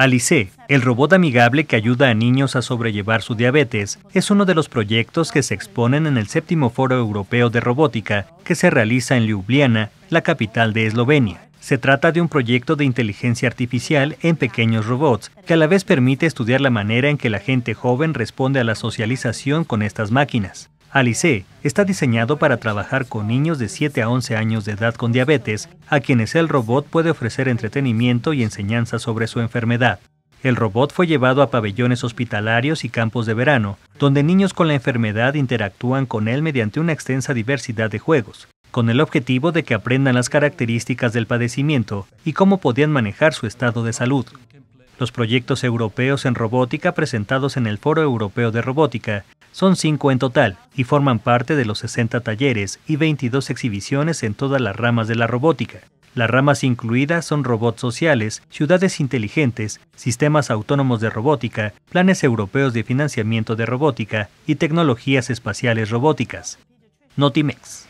Alice, el robot amigable que ayuda a niños a sobrellevar su diabetes, es uno de los proyectos que se exponen en el séptimo Foro Europeo de Robótica, que se realiza en Ljubljana, la capital de Eslovenia. Se trata de un proyecto de inteligencia artificial en pequeños robots, que a la vez permite estudiar la manera en que la gente joven responde a la socialización con estas máquinas. Alice está diseñado para trabajar con niños de 7 a 11 años de edad con diabetes, a quienes el robot puede ofrecer entretenimiento y enseñanza sobre su enfermedad. El robot fue llevado a pabellones hospitalarios y campos de verano, donde niños con la enfermedad interactúan con él mediante una extensa diversidad de juegos, con el objetivo de que aprendan las características del padecimiento y cómo podían manejar su estado de salud. Los proyectos europeos en robótica presentados en el Foro Europeo de Robótica son cinco en total y forman parte de los 60 talleres y 22 exhibiciones en todas las ramas de la robótica. Las ramas incluidas son robots sociales, ciudades inteligentes, sistemas autónomos de robótica, planes europeos de financiamiento de robótica y tecnologías espaciales robóticas. Notimex.